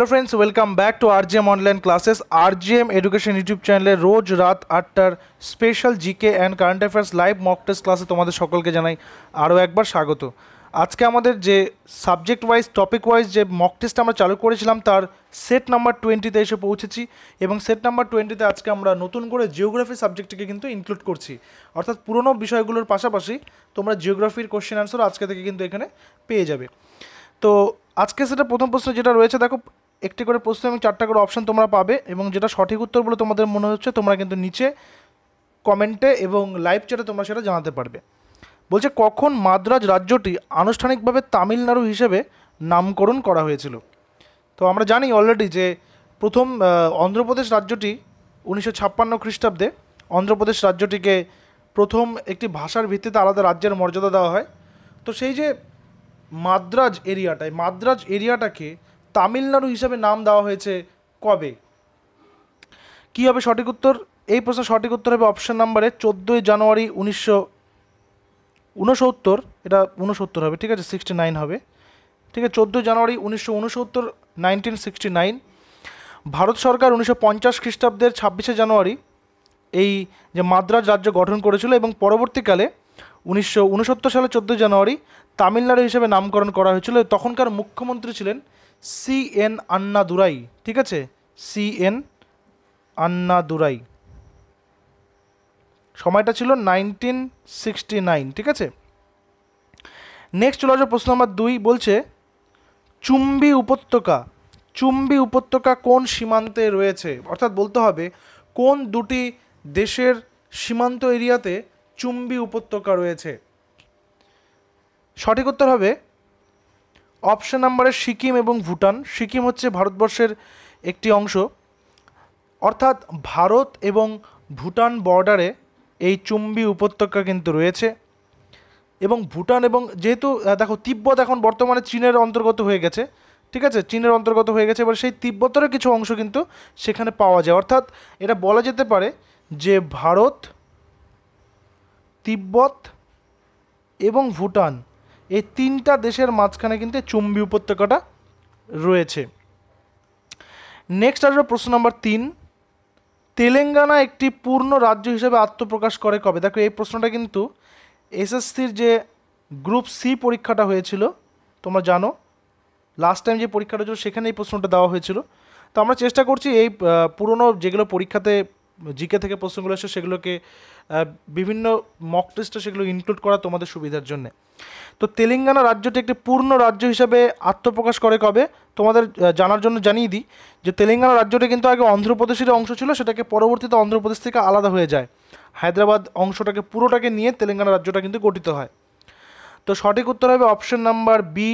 hello friends welcome back to R RGM online classes RGM education YouTube চ্যানেলে রোজ রাত আটটার special GK and current affairs live mock test ক্লাসে তোমাদের সকলকে জানাই আরও একবার স্বাগত আজকে আমাদের যে সাবজেক্ট ওয়াইজ টপিক ওয়াইজ যে মক টেস্ট আমরা চালু করেছিলাম তার সেট নাম্বার টোয়েন্টিতে এসে পৌঁছেছি এবং সেট নাম্বার টোয়েন্টিতে আজকে আমরা নতুন করে জিওগ্রাফি সাবজেক্টটিকে কিন্তু ইনক্লুড করছি অর্থাৎ পুরনো বিষয়গুলোর পাশাপাশি তোমরা জিওগ্রাফির কোশ্চেন অ্যান্সার আজকে থেকে কিন্তু এখানে পেয়ে যাবে তো আজকে সেটা প্রথম প্রশ্ন যেটা রয়েছে দেখো একটি করে প্রশ্ন এবং চারটা করে অপশান তোমরা পাবে এবং যেটা সঠিক উত্তর বলে তোমাদের মনে হচ্ছে তোমরা কিন্তু নিচে কমেন্টে এবং লাইভ চ্যাটে তোমরা সেটা জানাতে পারবে বলছে কখন মাদ্রাজ রাজ্যটি আনুষ্ঠানিকভাবে তামিলনাড়ু হিসেবে নামকরণ করা হয়েছিল তো আমরা জানি অলরেডি যে প্রথম অন্ধ্রপ্রদেশ রাজ্যটি উনিশশো ছাপ্পান্ন খ্রিস্টাব্দে অন্ধ্রপ্রদেশ রাজ্যটিকে প্রথম একটি ভাষার ভিত্তিতে আলাদা রাজ্যের মর্যাদা দেওয়া হয় তো সেই যে মাদ্রাজ এরিয়াটায় মাদ্রাজ এরিয়াটাকে তামিলনাড়ু হিসাবে নাম দেওয়া হয়েছে কবে কী হবে সঠিক উত্তর এই প্রশ্নের সঠিক উত্তর হবে অপশান নাম্বারে চোদ্দোই জানুয়ারি উনিশশো উনসত্তর এটা উনসত্তর হবে ঠিক আছে সিক্সটি নাইন হবে ঠিক আছে চোদ্দোই জানুয়ারি উনিশশো উনসত্তর নাইনটিন সিক্সটি নাইন ভারত সরকার উনিশশো পঞ্চাশ খ্রিস্টাব্দের ছাব্বিশে জানুয়ারি এই যে মাদ্রাজ রাজ্য গঠন করেছিল এবং পরবর্তীকালে উনিশশো উনসত্তর সালে চোদ্দোই জানুয়ারি তামিলনাড়ু হিসেবে নামকরণ করা হয়েছিল তখনকার মুখ্যমন্ত্রী ছিলেন সি এন আন্নাদুরাই ঠিক আছে সি এন আন্নাদুরাই সময়টা ছিল নাইনটিন সিক্সটি নাইন ঠিক আছে নেক্সট চলে আসবে প্রশ্ন নম্বর দুই বলছে চুম্বি উপত্যকা চুম্বি উপত্যকা কোন সীমান্তে রয়েছে অর্থাৎ বলতে হবে কোন দুটি দেশের সীমান্ত এরিয়াতে চুম্বি উপত্যকা রয়েছে সঠিক উত্তর হবে অপশন নাম্বারে সিকিম এবং ভুটান সিকিম হচ্ছে ভারতবর্ষের একটি অংশ অর্থাৎ ভারত এবং ভুটান বর্ডারে এই চুম্বি উপত্যকা কিন্তু রয়েছে এবং ভুটান এবং যেহেতু দেখো তিব্বত এখন বর্তমানে চীনের অন্তর্গত হয়ে গেছে ঠিক আছে চীনের অন্তর্গত হয়ে গেছে এবার সেই তিব্বতেরও কিছু অংশ কিন্তু সেখানে পাওয়া যায় অর্থাৎ এটা বলা যেতে পারে যে ভারত তিব্বত এবং ভুটান এই তিনটা দেশের মাঝখানে কিন্তু চুম্বি উপত্যকাটা রয়েছে নেক্সট আসবে প্রশ্ন নম্বর তিন তেলেঙ্গানা একটি পূর্ণ রাজ্য হিসেবে আত্মপ্রকাশ করে কবে দেখো এই প্রশ্নটা কিন্তু এসএসসির যে গ্রুপ সি পরীক্ষাটা হয়েছিল তোমরা জানো লাস্ট টাইম যে পরীক্ষাটা হয়েছিল সেখানে এই প্রশ্নটা দেওয়া হয়েছিল তো আমরা চেষ্টা করছি এই পুরনো যেগুলো পরীক্ষাতে জিকে থেকে প্রশ্নগুলো আসে সেগুলোকে বিভিন্ন মক টেস্টে সেগুলো ইনক্লুড করা তোমাদের সুবিধার জন্য তো তেলেঙ্গানা রাজ্যটি একটি পূর্ণ রাজ্য হিসাবে আত্মপ্রকাশ করে কবে তোমাদের জানার জন্য জানিয়ে দিই যে তেলেঙ্গানা রাজ্যটি কিন্তু আগে অন্ধ্রপ্রদেশের অংশ ছিল সেটাকে পরবর্তীতে অন্ধ্রপ্রদেশ থেকে আলাদা হয়ে যায় হায়দ্রাবাদ অংশটাকে পুরোটাকে নিয়ে তেলেঙ্গানা রাজ্যটা কিন্তু গঠিত হয় তো সঠিক উত্তর হবে অপশন নাম্বার বি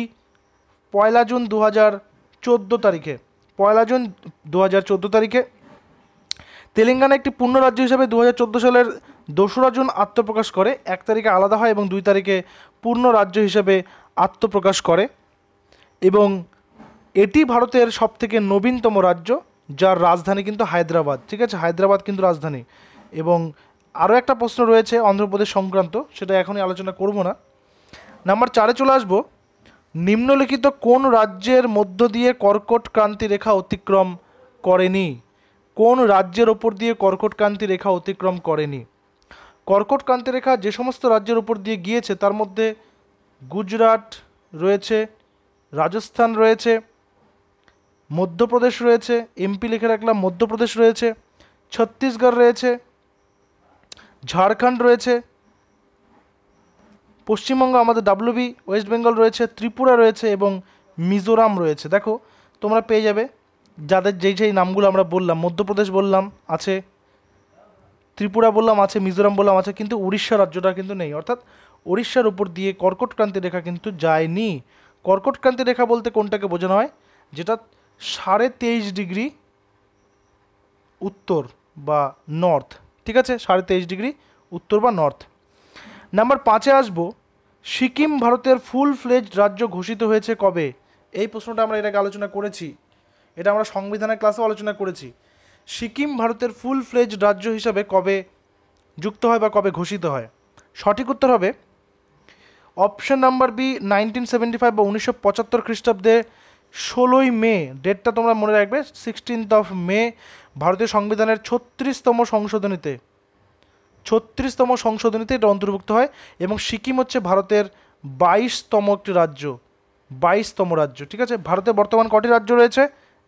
পয়লা জুন দু হাজার তারিখে পয়লা জুন দু হাজার তারিখে তেলেঙ্গানা একটি পূর্ণ রাজ্য হিসেবে দু সালের দোসরা জুন আত্মপ্রকাশ করে এক তারিখে আলাদা হয় এবং দুই তারিখে পূর্ণ রাজ্য হিসেবে আত্মপ্রকাশ করে এবং এটি ভারতের সবথেকে নবীনতম রাজ্য যার রাজধানী কিন্তু হায়দ্রাবাদ ঠিক আছে হায়দ্রাবাদ কিন্তু রাজধানী এবং আরও একটা প্রশ্ন রয়েছে অন্ধ্রপ্রদেশ সংক্রান্ত সেটা এখনই আলোচনা করব না নাম্বার চারে চলে আসব নিম্নলিখিত কোন রাজ্যের মধ্য দিয়ে কর্কট ক্রান্তি রেখা অতিক্রম করেনি কোন রাজ্যের ওপর দিয়ে কর্কটক্রান্তি রেখা অতিক্রম করেনি কর্কটক্রান্তি রেখা যে সমস্ত রাজ্যের ওপর দিয়ে গিয়েছে তার মধ্যে গুজরাট রয়েছে রাজস্থান রয়েছে মধ্যপ্রদেশ রয়েছে এমপি লিখে রাখলাম মধ্যপ্রদেশ রয়েছে ছত্তিশগড় রয়েছে ঝাড়খণ্ড রয়েছে পশ্চিমবঙ্গ আমাদের ডাব্লুবি ওয়েস্ট বেঙ্গল রয়েছে ত্রিপুরা রয়েছে এবং মিজোরাম রয়েছে দেখো তোমরা পেয়ে যাবে যাদের যেই সেই নামগুলো আমরা বললাম মধ্যপ্রদেশ বললাম আছে ত্রিপুরা বললাম আছে মিজোরাম বললাম আছে কিন্তু উড়িষ্যা রাজ্যটা কিন্তু নেই অর্থাৎ উড়িষ্যার উপর দিয়ে কর্কট ক্রান্তি রেখা কিন্তু যায়নি কর্কট ক্রান্তি রেখা বলতে কোনটাকে বোঝানো হয় যেটা সাড়ে তেইশ ডিগ্রি উত্তর বা নর্থ ঠিক আছে সাড়ে তেইশ ডিগ্রি উত্তর বা নর্থ নাম্বার পাঁচে আসবো সিকিম ভারতের ফুল ফ্লেজ রাজ্য ঘোষিত হয়েছে কবে এই প্রশ্নটা আমরা এর আগে আলোচনা করেছি এটা আমরা সংবিধানের ক্লাসেও আলোচনা করেছি সিকিম ভারতের ফুল ফ্লেজ রাজ্য হিসাবে কবে যুক্ত হয় বা কবে ঘোষিত হয় সঠিক উত্তর হবে option number B nineteen seventy five বা উনিশশো পঁচাত্তর খ্রিস্টাব্দে ষোলোই মে ডেটটা তোমরা মনে রাখবে সিক্সটিন্থ অফ মে ভারতীয় সংবিধানের ছত্রিশতম সংশোধনীতে ছত্রিশতম সংশোধনীতে এটা অন্তর্ভুক্ত হয় এবং সিকিম হচ্ছে ভারতের বাইশতম একটি রাজ্য বাইশতম রাজ্য ঠিক আছে ভারতে বর্তমান কটি রাজ্য রয়েছে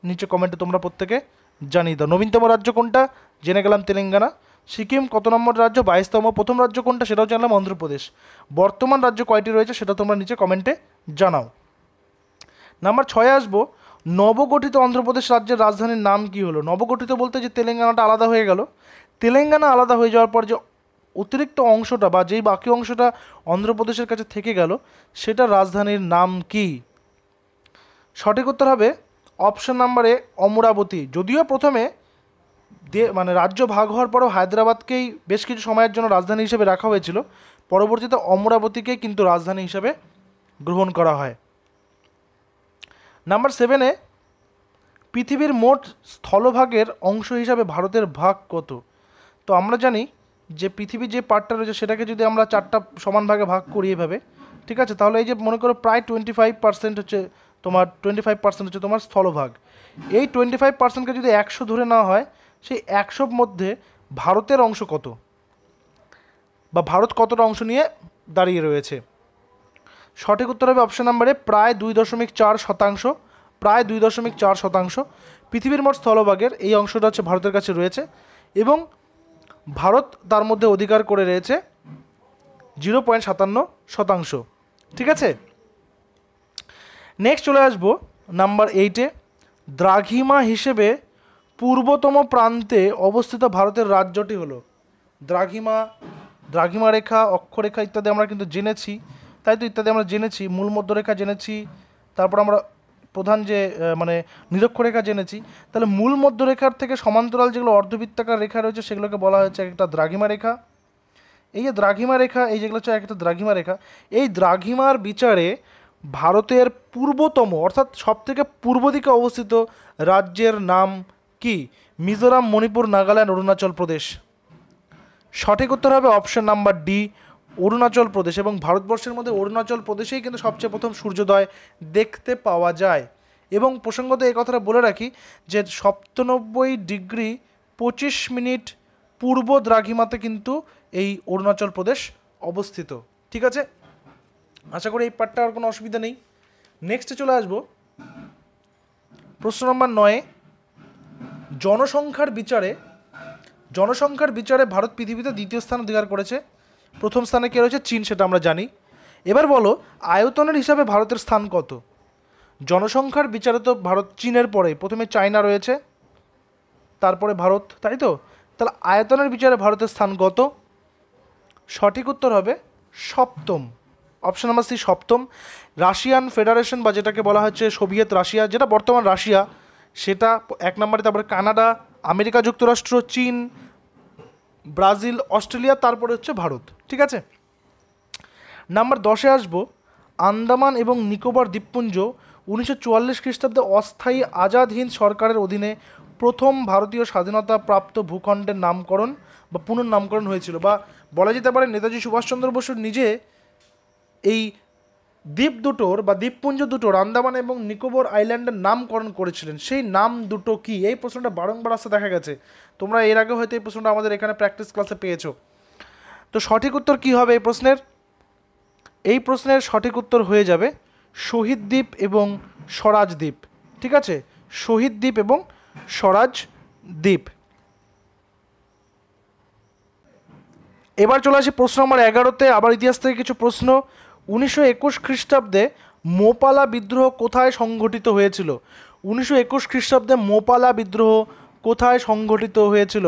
নিচে কমেন্টে তোমরা প্রত্যেকে জানিয়ে দাও নবীনতম রাজ্য কোনটা জেনে গেলাম তেলেঙ্গানা সিকিম কত নম্বর রাজ্য বাইশতম প্রথম রাজ্য কোনটা সেটাও জানলাম অন্ধ্রপ্রদেশ বর্তমান রাজ্য কয়টি রয়েছে সেটা তোমরা নিচে কমেন্টে জানাও নাম্বার ছয়ে আসবো নবগঠিত অন্ধ্রপ্রদেশ রাজ্যের রাজধানীর নাম কি হলো নবগঠিত বলতে যে তেলেঙ্গানাটা আলাদা হয়ে গেল তেলেঙ্গানা আলাদা হয়ে যাওয়ার পর যে অতিরিক্ত অংশটা বা যেই বাকি অংশটা অন্ধ্রপ্রদেশের কাছে থেকে গেল সেটা রাজধানীর নাম কি সঠিক উত্তর হবে অপশন নাম্বারে অমরাবতী যদিও প্রথমে মানে রাজ্য ভাগ হওয়ার পরও হায়দ্রাবাদকেই বেশ কিছু সময়ের জন্য রাজধানী হিসেবে রাখা হয়েছিল পরবর্তীতে অমরাবতীকে কিন্তু রাজধানী হিসেবে গ্রহণ করা হয় নাম্বার সেভেনে পৃথিবীর মোট স্থলভাগের অংশ হিসাবে ভারতের ভাগ কত তো আমরা জানি যে পৃথিবীর যে পার্টটা রয়েছে সেটাকে যদি আমরা চারটা সমান ভাগে ভাগ করি এভাবে ঠিক আছে তাহলে এই যে মনে করো প্রায় টোয়েন্টি ফাইভ পার্সেন্ট হচ্ছে তোমার টোয়েন্টি ফাইভ পার্সেন্ট হচ্ছে তোমার স্থলভাগ এই টোয়েন্টি ফাইভ পার্সেন্টকে যদি একশো ধরে না হয় সেই একশোর মধ্যে ভারতের অংশ কত বা ভারত কতটা অংশ নিয়ে দাঁড়িয়ে রয়েছে সঠিক উত্তর হবে অপশান নাম্বারে প্রায় দুই দশমিক চার শতাংশ প্রায় দুই দশমিক চার শতাংশ পৃথিবীর মোট স্থলভাগের এই অংশটা হচ্ছে ভারতের কাছে রয়েছে এবং ভারত তার মধ্যে অধিকার করে রয়েছে জিরো পয়েন্ট সাতান্ন শতাংশ ঠিক আছে নেক্সট চলে আসবো নাম্বার এইটে দ্রাঘিমা হিসেবে পূর্বতম প্রান্তে অবস্থিত ভারতের রাজ্যটি হলো দ্রাঘিমা দ্রাঘিমা রেখা অক্ষরেখা ইত্যাদি আমরা কিন্তু জেনেছি তাই তো ইত্যাদি আমরা জেনেছি মূল মধ্যরেখা জেনেছি তারপর আমরা প্রধান যে মানে নিরক্ষরেখা জেনেছি তাহলে মূল মধ্যরেখার থেকে সমান্তরাল যেগুলো অর্ধবৃত্তাকার রেখা রয়েছে সেগুলোকে বলা হয়েছে একটা দ্রাঘিমা রেখা এই যে দ্রাঘিমা রেখা এই যেগুলো হচ্ছে একটা দ্রাঘিমা রেখা এই দ্রাঘিমার বিচারে ভারতের পূর্বতম অর্থাৎ সবথেকে পূর্ব দিকে অবস্থিত রাজ্যের নাম কি মিজোরাম মণিপুর নাগাল্যান্ড অরুণাচল প্রদেশ সঠিক উত্তর হবে option number D Arunachal Pradesh এবং ভারতবর্ষের মধ্যে অরুণাচল প্রদেশেই কিন্তু সবচেয়ে প্রথম সূর্যোদয় দেখতে পাওয়া যায় এবং প্রসঙ্গত এই কথাটা বলে রাখি যে সপ্তানব্বই ডিগ্রি পঁচিশ মিনিট পূর্ব দ্রাঘিমাতে কিন্তু এই অরুণাচল প্রদেশ অবস্থিত ঠিক আছে আশা করি এই পার্টটা আর কোনো অসুবিধা নেই নেক্সটে চলে আসব প্রশ্ন নম্বর নয়ে জনসংখ্যার বিচারে জনসংখ্যার বিচারে ভারত পৃথিবীতে দ্বিতীয় স্থান অধিকার করেছে প্রথম স্থানে কে রয়েছে চীন সেটা আমরা জানি এবার বলো আয়তনের হিসাবে ভারতের স্থান কত জনসংখ্যার বিচারে তো ভারত চীনের পরে প্রথমে চায়না রয়েছে তারপরে ভারত তাই তো তাহলে আয়তনের বিচারে ভারতের স্থান কত সঠিক উত্তর হবে সপ্তম অপশন নাম্বার সি সপ্তম রাশিয়ান ফেডারেশন বা যেটাকে বলা হচ্ছে সোভিয়েত রাশিয়া যেটা বর্তমান রাশিয়া সেটা এক নম্বরে তারপরে কানাডা আমেরিকা যুক্তরাষ্ট্র চীন ব্রাজিল অস্ট্রেলিয়া তারপরে হচ্ছে ভারত ঠিক আছে নাম্বার দশে আসবো আন্দামান এবং নিকোবর দ্বীপপুঞ্জ উনিশশো চুয়াল্লিশ খ্রিস্টাব্দে অস্থায়ী আজাদ হিন্দ সরকারের অধীনে প্রথম ভারতীয় স্বাধীনতা প্রাপ্ত ভূখণ্ডের নামকরণ বা পুনর্নামকরণ হয়েছিল বা বলা যেতে পারে নেতাজি সুভাষচন্দ্র বসু নিজে এই দ্বীপ দুটোর বা দ্বীপপুঞ্জ দুটোর আন্দামান এবং নিকোবর আইল্যান্ডের নামকরণ করেছিলেন সেই নাম দুটো কি এই প্রশ্নটা বারংবার আসতে দেখা গেছে তোমরা এর আগে হয়তো এই প্রশ্নটা আমাদের এখানে প্র্যাকটিস ক্লাসে পেয়েছো তো সঠিক উত্তর কি হবে এই প্রশ্নের এই প্রশ্নের সঠিক উত্তর হয়ে যাবে শহীদ দ্বীপ এবং স্বরাজ দ্বীপ ঠিক আছে শহীদ দ্বীপ এবং স্বরাজ দ্বীপ এবার চলে আসি প্রশ্ন নম্বর এগারোতে আবার ইতিহাস থেকে কিছু প্রশ্ন উনিশশো একুশ খ্রিস্টাব্দে মোপালা বিদ্রোহ কোথায় সংঘটিত হয়েছিল উনিশশো একুশ খ্রিস্টাব্দে মোপালা বিদ্রোহ কোথায় সংঘটিত হয়েছিল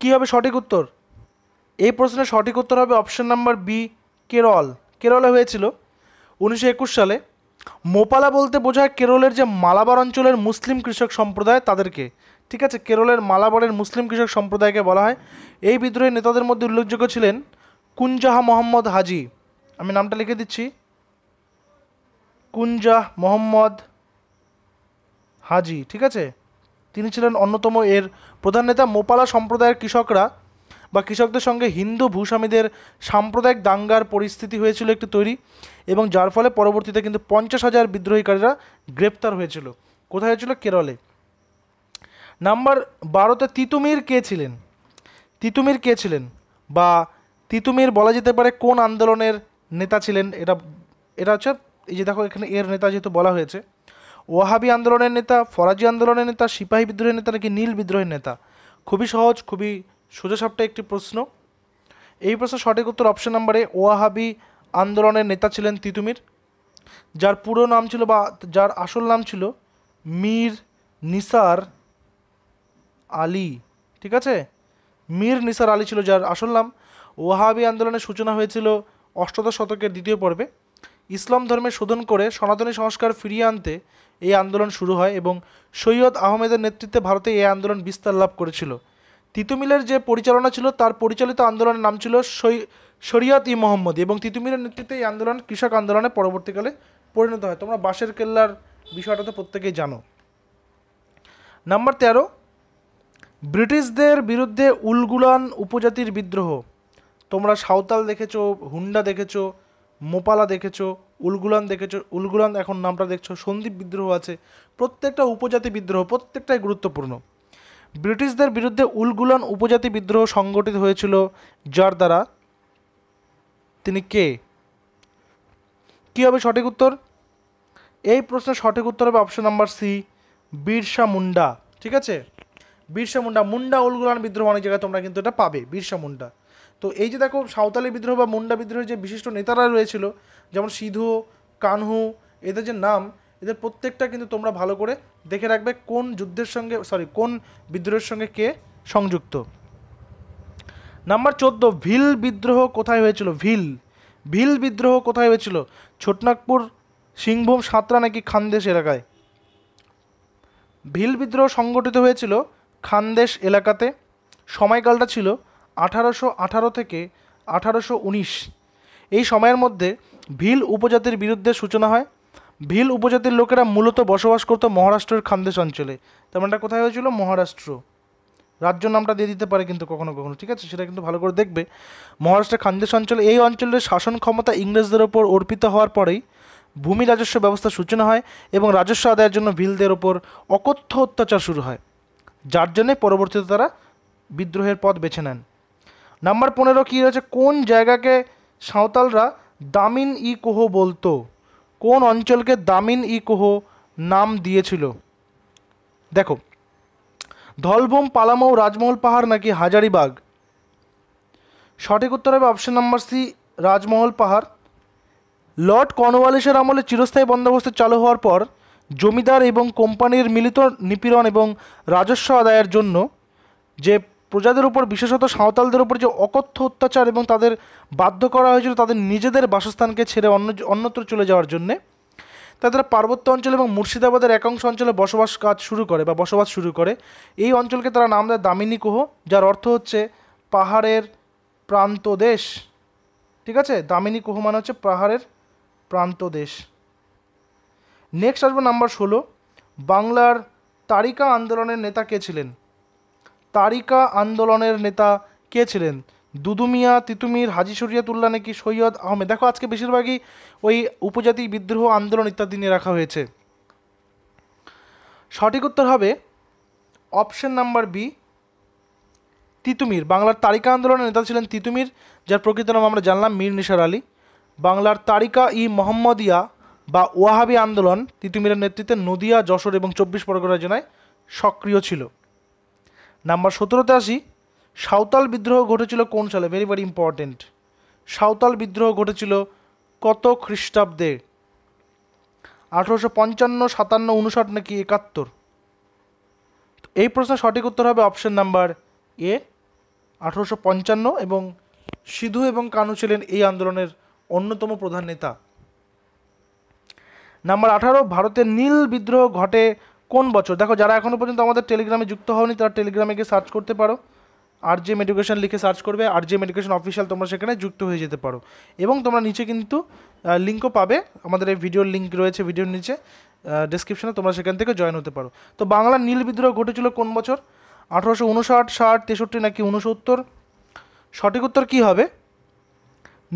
কি হবে সঠিক উত্তর এই প্রশ্নের সঠিক উত্তর হবে অপশন নাম্বার বি কেরল কেরলে হয়েছিল উনিশশো একুশ সালে মোপালা বলতে বোঝায় কেরলের যে মালাবার অঞ্চলের মুসলিম কৃষক সম্প্রদায় তাদেরকে ঠিক আছে কেরলের মালাবারের মুসলিম কৃষক সম্প্রদায়কে বলা হয় এই বিদ্রোহী নেতাদের মধ্যে উল্লেখযোগ্য ছিলেন কুঞ্জাহা মোহাম্মদ হাজি আমি নামটা লিখে দিচ্ছি কুঞ্জাহ মোহাম্মদ হাজি ঠিক আছে তিনি ছিলেন অন্যতম এর প্রধান নেতা মোপালা সম্প্রদায়ের কৃষকরা বা কৃষকদের সঙ্গে হিন্দু ভূস্বামীদের সাম্প্রদায়িক দাঙ্গার পরিস্থিতি হয়েছিল একটি তৈরি এবং যার ফলে পরবর্তীতে কিন্তু পঞ্চাশ হাজার বিদ্রোহীকারীরা গ্রেপ্তার হয়েছিল কোথায় হয়েছিল কেরলে নাম্বার বারোতে তিতুমির কে ছিলেন তিতুমির কে ছিলেন বা তিতুমির বলা যেতে পারে কোন আন্দোলনের নেতা ছিলেন এটা এটা হচ্ছে এই যে দেখো এখানে এর নেতা যেহেতু বলা হয়েছে ওয়াহাবি আন্দোলনের নেতা ফরাজি আন্দোলনের নেতা সিপাহী বিদ্রোহের নেতা নাকি নীল বিদ্রোহের নেতা খুবই সহজ খুবই সোজাসাপটা একটি প্রশ্ন এই প্রশ্নের সঠিক উত্তর অপশন নাম্বারে ওয়াহাবি আন্দোলনের নেতা ছিলেন তিতুমির যার পুরো নাম ছিল বা যার আসল নাম ছিল মীর নিসার আলী ঠিক আছে মীর নিসার আলী ছিল যার আসল নাম ওয়াহাবি আন্দোলনের সূচনা হয়েছিল অষ্টদশ শতকের দ্বিতীয় পর্বে ইসলাম ধর্মে শোধন করে সনাতনী সংস্কার ফিরিয়ে আনতে এই আন্দোলন শুরু হয় এবং সৈয়দ আহমেদের নেতৃত্বে ভারতে এই আন্দোলন বিস্তার লাভ করেছিল তিতুমিলের যে পরিচালনা ছিল তার পরিচালিত আন্দোলনের নাম ছিল শরিয়ত ই মোহাম্মদ এবং তিতুমিলের নেতৃত্বে এই আন্দোলন কৃষক আন্দোলনে পরবর্তীকালে পরিণত হয় তোমরা বাঁশের কেল্লার বিষয়টা তো প্রত্যেকেই জানো নাম্বার তেরো ব্রিটিশদের বিরুদ্ধে উলগুলান উপজাতির বিদ্রোহ তোমরা সাঁওতাল দেখেছো হুন্ডা দেখেছ মোপালা দেখেছো উলগুলান দেখেছো উলগুলান এখন নামটা দেখছো সন্দীপ বিদ্রোহ আছে প্রত্যেকটা উপজাতি বিদ্রোহ প্রত্যেকটাই গুরুত্বপূর্ণ ব্রিটিশদের বিরুদ্ধে উলগুলান উপজাতি বিদ্রোহ সংগঠিত হয়েছিল যার দ্বারা তিনি কে কী হবে সঠিক উত্তর এই প্রশ্নের সঠিক উত্তর হবে option number C Birsa Munda ঠিক আছে বিরসা মুন্ডা মুন্ডা উলগুলান বিদ্রোহ অনেক জায়গায় তোমরা কিন্তু এটা পাবে বিরসা মুন্ডা তো এই যে দেখো সাঁওতালি বিদ্রোহ বা মুন্ডা বিদ্রোহের যে বিশিষ্ট নেতারা রয়েছিল যেমন সিধু কানহু এদের যে নাম এদের প্রত্যেকটা কিন্তু তোমরা ভালো করে দেখে রাখবে কোন যুদ্ধের সঙ্গে সরি কোন বিদ্রোহের সঙ্গে কে সংযুক্ত নাম্বার চোদ্দ ভিল বিদ্রোহ কোথায় হয়েছিল ভিল ভিল বিদ্রোহ কোথায় হয়েছিল ছোটনাগপুর সিংভূম সাঁতরা নাকি খানদেশ এলাকায় ভিল বিদ্রোহ সংগঠিত হয়েছিল খানদেশ এলাকাতে সময়কালটা ছিল আঠারোশো আঠারো থেকে আঠারোশো উনিশ এই সময়ের মধ্যে ভিল উপজাতির বিরুদ্ধে সূচনা হয় ভিল উপজাতির লোকেরা মূলত বসবাস করতো মহারাষ্ট্রের খান্দেশ অঞ্চলে তার মানে কোথায় হয়েছিল মহারাষ্ট্র রাজ্য নামটা দিয়ে দিতে পারে কিন্তু কখনো কখনো ঠিক আছে সেটা কিন্তু ভালো করে দেখবে মহারাষ্ট্রের খান্দেশ অঞ্চলে এই অঞ্চলের শাসন ক্ষমতা ইংরেজদের ওপর অর্পিত হওয়ার পরেই ভূমি রাজস্ব ব্যবস্থা সূচনা হয় এবং রাজস্ব আদায়ের জন্য ভিলদের ওপর অকথ্য অত্যাচার শুরু হয় যার জন্যে পরবর্তীতে তারা বিদ্রোহের পথ বেছে নেন নাম্বার পনেরো কী রয়েছে কোন জায়গাকে সাঁওতালরা দামিন ই কোহ বলতো কোন অঞ্চলকে দামিন ই কোহ নাম দিয়েছিল দেখো ধলভম পালামৌ রাজমহল পাহাড় নাকি হাজারিবাগ সঠিক উত্তর হবে অপশন নাম্বার সি রাজমহল পাহাড় লর্ড কর্নওয়ালিসের আমলে চিরস্থায়ী বন্দোবস্ত চালু হওয়ার পর জমিদার এবং কোম্পানির মিলিত নিপীড়ন এবং রাজস্ব আদায়ের জন্য যে প্রজাদের উপর বিশেষত সাঁওতালদের উপর যে অকথ্য অত্যাচার এবং তাদের বাধ্য করা হয়েছিল তাদের নিজেদের বাসস্থানকে ছেড়ে অন্য অন্যত্র চলে যাওয়ার জন্যে তাদের পার্বত্য অঞ্চল এবং মুর্শিদাবাদের একাংশ অঞ্চলে বসবাস কাজ শুরু করে বা বসবাস শুরু করে এই অঞ্চলকে তারা নাম দেয় দামিনী কুহ যার অর্থ হচ্ছে পাহাড়ের প্রান্ত দেশ ঠিক আছে দামিনী কুহ মানে হচ্ছে পাহাড়ের প্রান্ত দেশ নেক্সট আসবে নাম্বার ষোলো বাংলার তারিকা আন্দোলনের নেতা কে ছিলেন তারিকা আন্দোলনের নেতা কে ছিলেন দুদুমিয়া তিতুমির হাজি শরিয়াতুল্লাহ নাকি সৈয়দ আহমেদ দেখো আজকে বেশিরভাগই ওই উপজাতি বিদ্রোহ আন্দোলন ইত্যাদি নিয়ে রাখা হয়েছে সঠিক উত্তর হবে অপশন নাম্বার বি তিতুমির বাংলার তারিকা আন্দোলনের নেতা ছিলেন তিতুমির যার প্রকৃত নাম আমরা জানলাম মীর নিসার আলী বাংলার তারিকা ই মোহাম্মদিয়া বা ওয়াহাবি আন্দোলন তিতুমিরের নেতৃত্বে নদিয়া যশোর এবং চব্বিশ পরগনা জেলায় সক্রিয় ছিল নাম্বার সতেরোতে আসি সাঁওতাল বিদ্রোহ ঘটেছিল কোন সালে ভেরি ভেরি ইম্পর্টেন্ট সাঁওতাল বিদ্রোহ ঘটেছিল কত খ্রিস্টাব্দে আঠেরোশো পঞ্চান্ন সাতান্ন উনষাট নাকি একাত্তর এই প্রশ্নের সঠিক উত্তর হবে অপশন নাম্বার এ আঠেরোশো পঞ্চান্ন এবং সিধু এবং কানু ছিলেন এই আন্দোলনের অন্যতম প্রধান নেতা নাম্বার আঠারো ভারতের নীল বিদ্রোহ ঘটে কোন বছর দেখো যারা এখনও পর্যন্ত আমাদের টেলিগ্রামে যুক্ত হওনি তারা টেলিগ্রামে গিয়ে সার্চ করতে পারো আর জেম এডুকেশন লিখে সার্চ করবে আর জেম এডুকেশন অফিসিয়াল তোমরা সেখানে যুক্ত হয়ে যেতে পারো এবং তোমরা নিচে কিন্তু লিঙ্কও পাবে আমাদের এই ভিডিওর লিঙ্ক রয়েছে ভিডিওর নিচে ডিসক্রিপশনে তোমরা সেখান থেকে জয়েন হতে পারো তো বাংলার নীল বিদ্রোহ ঘটেছিল কোন বছর আঠারোশো উনষাট ষাট তেষট্টি নাকি উনসত্তর সঠিক উত্তর কী হবে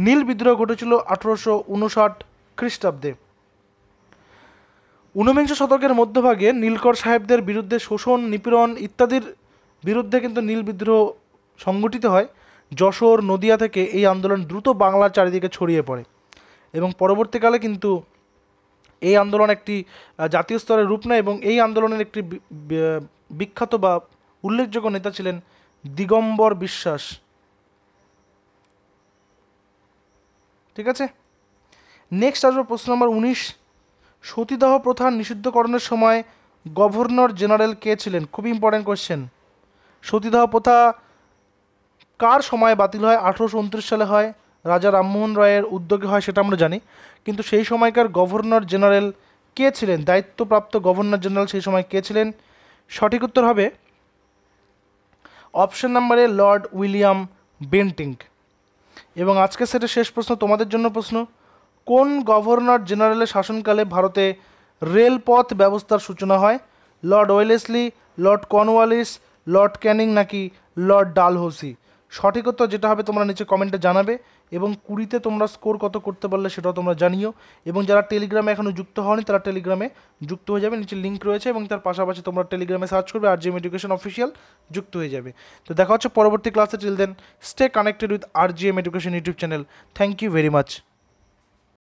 নীল বিদ্রোহ ঘটেছিল আঠারোশো উনষাট খ্রিস্টাব্দে ঊনবিংশ শতকের মধ্যভাগে নীলকর সাহেবদের বিরুদ্ধে শোষণ নিপীড়ন ইত্যাদির বিরুদ্ধে কিন্তু নীল বিদ্রোহ সংগঠিত হয় যশোর নদিয়া থেকে এই আন্দোলন দ্রুত বাংলার চারিদিকে ছড়িয়ে পড়ে এবং পরবর্তীকালে কিন্তু এই আন্দোলন একটি জাতীয় স্তরে রূপ নেয় এবং এই আন্দোলনের একটি বিখ্যাত বা উল্লেখযোগ্য নেতা ছিলেন দিগম্বর বিশ্বাস ঠিক আছে নেক্সট আসবে প্রশ্ন নম্বর উনিশ সতীদাহ প্রথা নিষিদ্ধকরণের সময় গভর্নর জেনারেল কে ছিলেন খুবই ইম্পর্ট্যান্ট কোয়েশ্চেন সতীদাহ প্রথা কার সময় বাতিল হয় আঠেরোশো সালে হয় রাজা রামমোহন রায়ের উদ্যোগে হয় সেটা আমরা জানি কিন্তু সেই সময়কার গভর্নর জেনারেল কে ছিলেন দায়িত্বপ্রাপ্ত গভর্নর জেনারেল সেই সময় কে ছিলেন সঠিক উত্তর হবে অপশন নাম্বারে লর্ড উইলিয়াম বেন্টিং এবং আজকের সেটা শেষ প্রশ্ন তোমাদের জন্য প্রশ্ন কোন গভর্নর জেনারেলের শাসনকালে ভারতে রেলপথ ব্যবস্থার সূচনা হয় Lord Wellesley Lord Cornwallis Lord Canning নাকি লর্ড ডালহৌসি সঠিক উত্তর যেটা হবে তোমরা নিচে কমেন্টে জানাবে এবং কুড়িতে তোমরা স্কোর কত করতে পারলে সেটাও তোমরা জানিও এবং যারা টেলিগ্রামে এখনও যুক্ত হওনি তারা টেলিগ্রামে যুক্ত হয়ে যাবে নিচে লিঙ্ক রয়েছে এবং তার পাশাপাশি তোমরা টেলিগ্রামে সার্চ করবে আর জিএম এডুকেশন অফিসিয়াল যুক্ত হয়ে যাবে তো দেখা হচ্ছে পরবর্তী ক্লাসে till then stay connected with R GM Education YouTube channel thank you very much